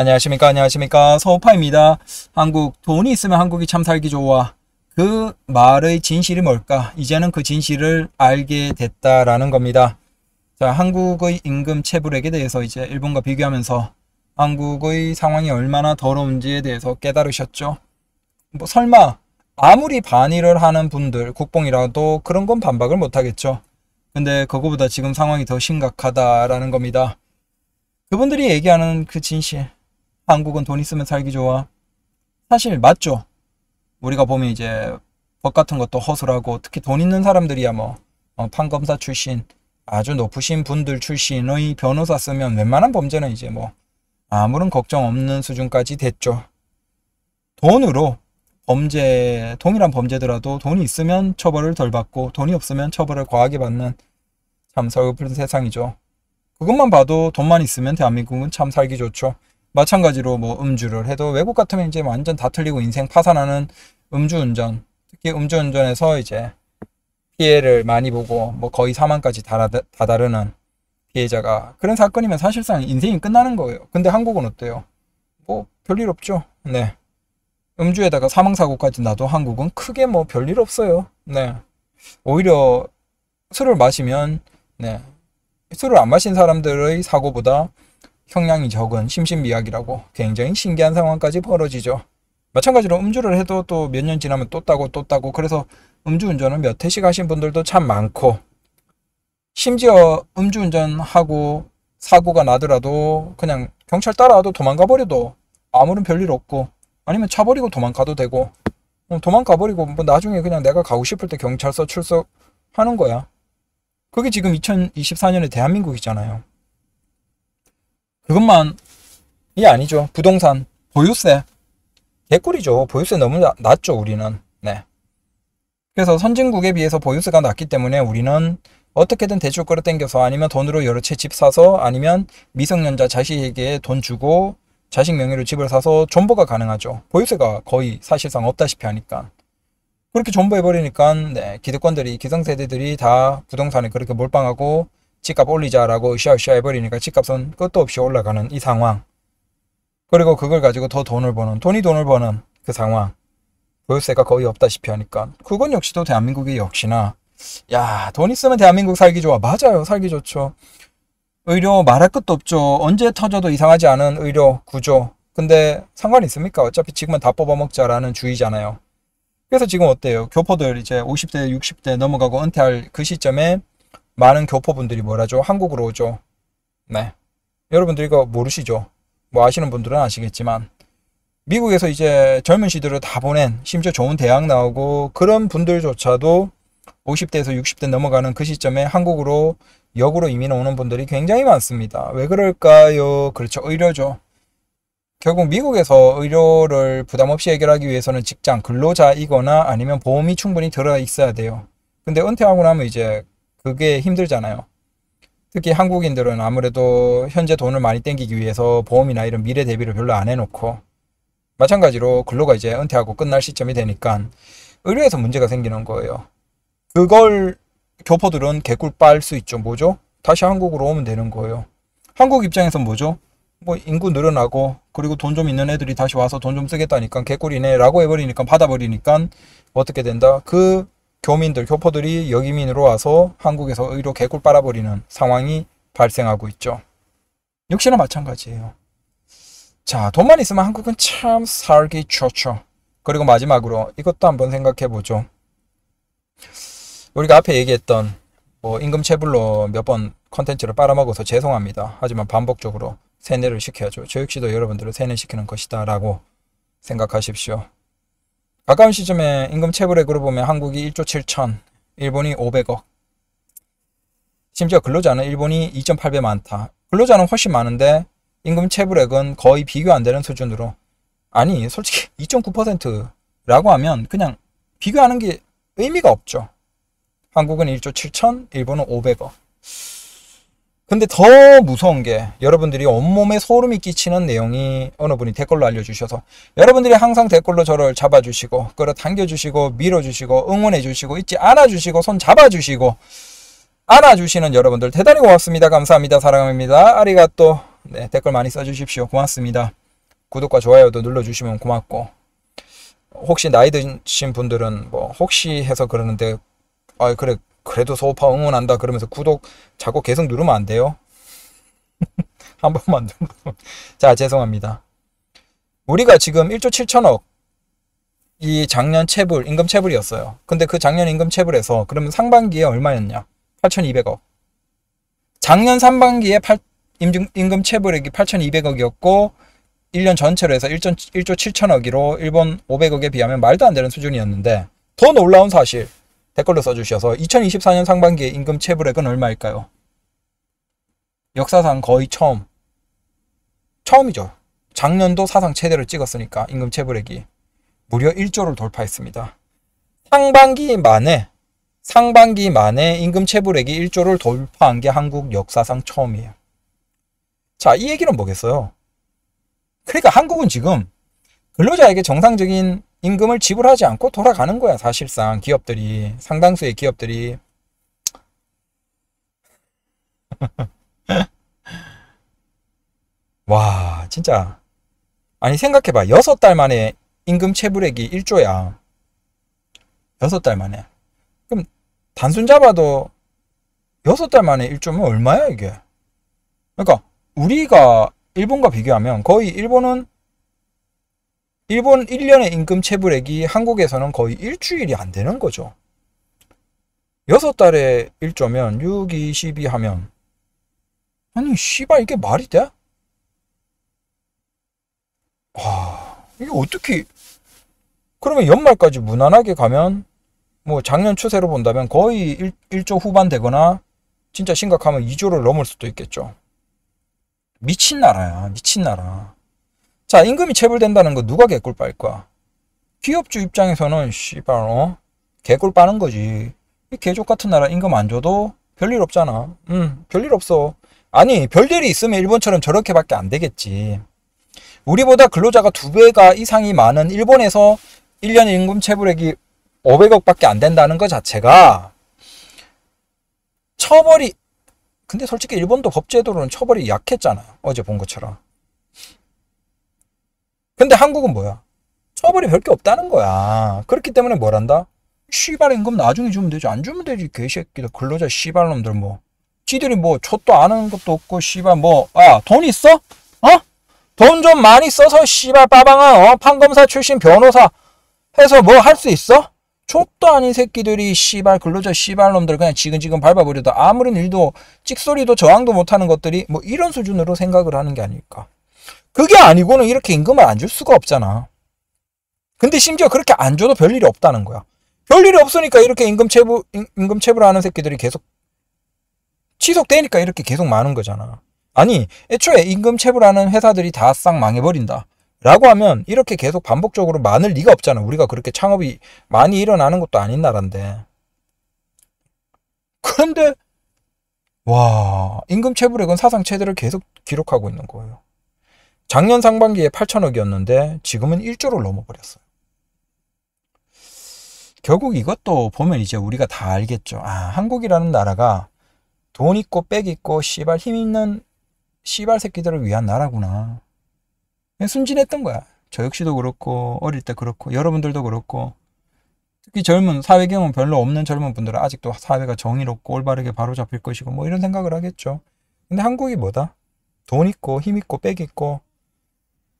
안녕하십니까 안녕하십니까 서우파입니다 한국 돈이 있으면 한국이 참 살기 좋아 그 말의 진실이 뭘까 이제는 그 진실을 알게 됐다라는 겁니다 자 한국의 임금 체불액에 대해서 이제 일본과 비교하면서 한국의 상황이 얼마나 더러운지에 대해서 깨달으셨죠 뭐 설마 아무리 반일을 하는 분들 국뽕이라도 그런 건 반박을 못하겠죠 근데 그거보다 지금 상황이 더 심각하다라는 겁니다 그분들이 얘기하는 그 진실 한국은 돈 있으면 살기 좋아. 사실 맞죠. 우리가 보면 이제 법 같은 것도 허술하고 특히 돈 있는 사람들이야 뭐 어, 판검사 출신 아주 높으신 분들 출신의 변호사 쓰면 웬만한 범죄는 이제 뭐 아무런 걱정 없는 수준까지 됐죠. 돈으로 범죄 동일한 범죄더라도 돈이 있으면 처벌을 덜 받고 돈이 없으면 처벌을 과하게 받는 참 서글픈 세상이죠. 그것만 봐도 돈만 있으면 대한민국은 참 살기 좋죠. 마찬가지로 뭐 음주를 해도 외국 같으면 이제 뭐 완전 다 틀리고 인생 파산하는 음주운전 특히 음주운전에서 이제 피해를 많이 보고 뭐 거의 사망까지 다다르는 피해자가 그런 사건이면 사실상 인생이 끝나는 거예요. 근데 한국은 어때요? 뭐 별일 없죠. 네. 음주에다가 사망사고까지 나도 한국은 크게 뭐 별일 없어요. 네. 오히려 술을 마시면 네. 술을 안 마신 사람들의 사고보다 형량이 적은 심신미약이라고 굉장히 신기한 상황까지 벌어지죠. 마찬가지로 음주를 해도 또 몇 년 지나면 또 따고 또 따고 그래서 음주운전을 몇 회씩 하신 분들도 참 많고 심지어 음주운전하고 사고가 나더라도 그냥 경찰 따라와도 도망가 버려도 아무런 별일 없고 아니면 차 버리고 도망가도 되고 어, 도망가 버리고 뭐 나중에 그냥 내가 가고 싶을 때 경찰서 출석하는 거야. 그게 지금 2024년에 대한민국이잖아요. 그것만이 아니죠. 부동산, 보유세. 개꿀이죠. 보유세 너무 낮죠, 우리는. 네. 그래서 선진국에 비해서 보유세가 낮기 때문에 우리는 어떻게든 대출 끌어당겨서 아니면 돈으로 여러 채 집 사서 아니면 미성년자 자식에게 돈 주고 자식 명의로 집을 사서 존버가 가능하죠. 보유세가 거의 사실상 없다시피 하니까. 그렇게 존버해버리니까 네, 기득권들이 기성세대들이 다 부동산에 그렇게 몰빵하고 집값 올리자라고 으쌰으쌰 해버리니까 집값은 끝도 없이 올라가는 이 상황. 그리고 그걸 가지고 더 돈을 버는, 돈이 돈을 버는 그 상황. 보유세가 거의 없다시피 하니까. 그건 역시도 대한민국이 역시나, 야, 돈 있으면 대한민국 살기 좋아. 맞아요. 살기 좋죠. 의료 말할 것도 없죠. 언제 터져도 이상하지 않은 의료 구조. 근데 상관 있습니까? 어차피 지금은 다 뽑아먹자라는 주의잖아요. 그래서 지금 어때요? 교포들 이제 50대, 60대 넘어가고 은퇴할 그 시점에 많은 교포분들이 뭐라죠? 한국으로 오죠. 네. 여러분들 이거 모르시죠? 뭐 아시는 분들은 아시겠지만 미국에서 이제 젊은 시들을 다 보낸 심지어 좋은 대학 나오고 그런 분들조차도 50대에서 60대 넘어가는 그 시점에 한국으로 역으로 이민 오는 분들이 굉장히 많습니다. 왜 그럴까요? 그렇죠. 의료죠. 결국 미국에서 의료를 부담 없이 해결하기 위해서는 직장 근로자이거나 아니면 보험이 충분히 들어 있어야 돼요. 근데 은퇴하고 나면 이제 그게 힘들잖아요. 특히 한국인들은 아무래도 현재 돈을 많이 땡기기 위해서 보험이나 이런 미래 대비를 별로 안 해놓고 마찬가지로 근로가 이제 은퇴하고 끝날 시점이 되니까 의료에서 문제가 생기는 거예요. 그걸 교포들은 개꿀 빨 수 있죠. 뭐죠? 다시 한국으로 오면 되는 거예요. 한국 입장에선 뭐죠? 뭐 인구 늘어나고 그리고 돈 좀 있는 애들이 다시 와서 돈 좀 쓰겠다니까 개꿀이네 라고 해버리니까 받아버리니까 어떻게 된다? 그 교민들, 교포들이 여기민으로 와서 한국에서 의료 개꿀 빨아버리는 상황이 발생하고 있죠. 역시나 마찬가지예요. 자, 돈만 있으면 한국은 참 살기 좋죠. 그리고 마지막으로 이것도 한번 생각해 보죠. 우리가 앞에 얘기했던 뭐 임금 체불로 몇 번 컨텐츠를 빨아먹어서 죄송합니다. 하지만 반복적으로 세뇌를 시켜야죠. 저 역시도 여러분들을 세뇌시키는 것이다 라고 생각하십시오. 가까운 시점에 임금 체불액으로 보면 한국이 1조 7천, 일본이 500억. 심지어 근로자는 일본이 2.8배 많다. 근로자는 훨씬 많은데 임금 체불액은 거의 비교 안 되는 수준으로 아니 솔직히 2.9%라고 하면 그냥 비교하는 게 의미가 없죠. 한국은 1조 7천, 일본은 500억. 근데 더 무서운 게 여러분들이 온몸에 소름이 끼치는 내용이 어느 분이 댓글로 알려주셔서 여러분들이 항상 댓글로 저를 잡아주시고 끌어당겨주시고 밀어주시고 응원해주시고 있지 않아주시고 손 잡아주시고 안아주시는 여러분들 대단히 고맙습니다. 감사합니다. 사랑합니다. 아리가또 네, 댓글 많이 써주십시오. 고맙습니다. 구독과 좋아요도 눌러주시면 고맙고 혹시 나이 드신 분들은 뭐 혹시 해서 그러는데 아 그래 그래도 소파 응원한다 그러면서 구독 자꾸 계속 누르면 안 돼요. 한 번만 누르면. 자, 죄송합니다. 우리가 지금 1조 7천억 이 작년 체불, 임금 체불이었어요. 근데 그 작년 임금 체불에서 그러면 상반기에 얼마였냐? 8,200억. 작년 상반기에 8, 임금, 임금 체불액이 8,200억이었고 1년 전체로 해서 1조, 1조 7천억이로 일본 500억에 비하면 말도 안 되는 수준이었는데 더 놀라운 사실 댓글로 써주셔서 2024년 상반기에 임금 체불액은 얼마일까요? 역사상 거의 처음. 처음이죠. 작년도 사상 최대를 찍었으니까 임금 체불액이 무려 1조를 돌파했습니다. 상반기 만에 상반기 만에 임금 체불액이 1조를 돌파한 게 한국 역사상 처음이에요. 자, 이 얘기는 뭐겠어요? 그러니까 한국은 지금 근로자에게 정상적인 임금을 지불하지 않고 돌아가는 거야 사실상 기업들이 상당수의 기업들이 와 진짜 아니 생각해봐 여섯 달 만에 임금 체불액이 1조야 여섯 달 만에 그럼 단순 잡아도 여섯 달 만에 1조면 얼마야 이게 그러니까 우리가 일본과 비교하면 거의 일본은 일본 1년의 임금 체불액이 한국에서는 거의 일주일이 안 되는 거죠. 6달에 1조면 6, 2, 12 하면 아니 씨발 이게 말이 돼? 와 이게 어떻게 그러면 연말까지 무난하게 가면 뭐 작년 추세로 본다면 거의 1, 1조 후반 되거나 진짜 심각하면 2조를 넘을 수도 있겠죠. 미친 나라야 미친 나라. 자, 임금이 체불된다는 거 누가 개꿀 빨까? 기업주 입장에서는 씨발 어? 개꿀 빠는 거지. 이 개족 같은 나라 임금 안 줘도 별일 없잖아. 음, 별일 없어. 아니, 별일이 있으면 일본처럼 저렇게밖에 안 되겠지. 우리보다 근로자가 두배가 이상이 많은 일본에서 1년 임금 체불액이 500억밖에 안 된다는 것 자체가 처벌이 근데 솔직히 일본도 법제도로는 처벌이 약했잖아. 어제 본 것처럼. 근데 한국은 뭐야? 처벌이 별게 없다는 거야. 그렇기 때문에 뭐란다? 씨발 임금 나중에 주면 되지. 안 주면 되지. 개새끼들. 근로자 씨발놈들 뭐. 지들이 뭐촛도 아는 것도 없고 씨발 뭐. 아, 돈 있어? 어? 돈 좀 많이 써서 씨발 빠방아. 어? 판검사 출신 변호사 해서 뭐 할 수 있어? 촛도 아닌 새끼들이 씨발 근로자 씨발놈들 그냥 지근지근 밟아버려도 아무런 일도 찍소리도 저항도 못하는 것들이 뭐 이런 수준으로 생각을 하는 게 아닐까. 그게 아니고는 이렇게 임금을 안 줄 수가 없잖아. 근데 심지어 그렇게 안 줘도 별일이 없다는 거야. 별일이 없으니까 이렇게 임금 체불 임금 체불하는 새끼들이 계속 취소되니까 이렇게 계속 많은 거잖아. 아니, 애초에 임금 체불하는 회사들이 다 싹 망해버린다. 라고 하면 이렇게 계속 반복적으로 많을 리가 없잖아. 우리가 그렇게 창업이 많이 일어나는 것도 아닌 나라인데. 그런데 와, 임금 체불액은 사상 최대를 계속 기록하고 있는 거예요. 작년 상반기에 8천억이었는데 지금은 1조를 넘어버렸어요. 결국 이것도 보면 이제 우리가 다 알겠죠. 아, 한국이라는 나라가 돈 있고 빽 있고 씨발 힘 있는 씨발 새끼들을 위한 나라구나. 순진했던 거야. 저 역시도 그렇고 어릴 때 그렇고 여러분들도 그렇고 특히 젊은 사회 경험 별로 없는 젊은 분들은 아직도 사회가 정의롭고 올바르게 바로잡힐 것이고 뭐 이런 생각을 하겠죠. 근데 한국이 뭐다? 돈 있고 힘 있고 빽 있고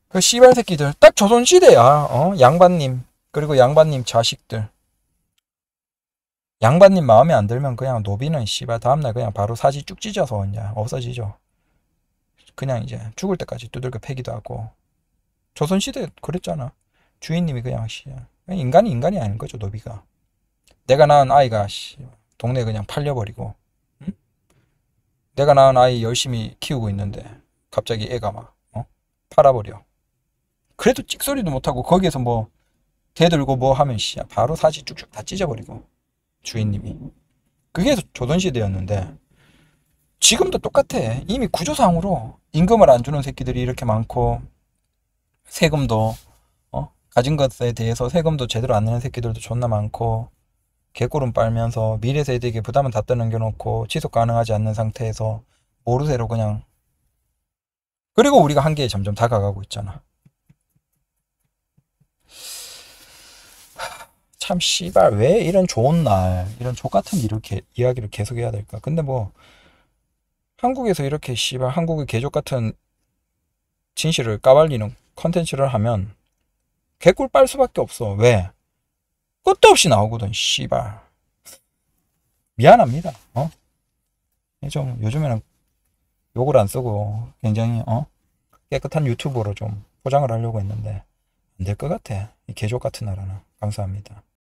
그 씨발 새끼들 딱 조선시대야 어? 양반님 그리고 양반님 자식들 양반님 마음에 안 들면 그냥 노비는 씨발 다음날 그냥 바로 사지 쭉 찢어서 그냥 없어지죠 그냥 이제 죽을 때까지 두들겨 패기도 하고 조선시대 그랬잖아 주인님이 그냥 씨 인간이 인간이 아닌 거죠 노비가 내가 낳은 아이가 씨 동네 그냥 팔려버리고 응? 내가 낳은 아이 열심히 키우고 있는데 갑자기 애가 막 어? 팔아버려 그래도 찍소리도 못하고 거기에서 뭐 대들고 뭐 하면 씨야 바로 사지 쭉쭉 다 찢어버리고 주인님이 그게 조선시대였는데 지금도 똑같아 이미 구조상으로 임금을 안 주는 새끼들이 이렇게 많고 세금도 어? 가진 것에 대해서 세금도 제대로 안 내는 새끼들도 존나 많고 개구름 빨면서 미래 세대에게 부담은 다 떠넘겨놓고 지속 가능하지 않는 상태에서 모르쇠로 그냥 그리고 우리가 한계에 점점 다가가고 있잖아 참 씨발 왜 이런 좋은 날 이런 족같은 이렇게 이야기를 계속 해야 될까 근데 뭐 한국에서 이렇게 씨발 한국의 개족같은 진실을 까발리는 컨텐츠를 하면 개꿀 빨 수밖에 없어 왜 끝도 없이 나오거든 씨발 미안합니다 어? 좀 요즘에는 욕을 안 쓰고 굉장히 어? 깨끗한 유튜브로 좀 포장을 하려고 했는데 안 될 것 같아. 이 개족 같은 나라는. 감사합니다.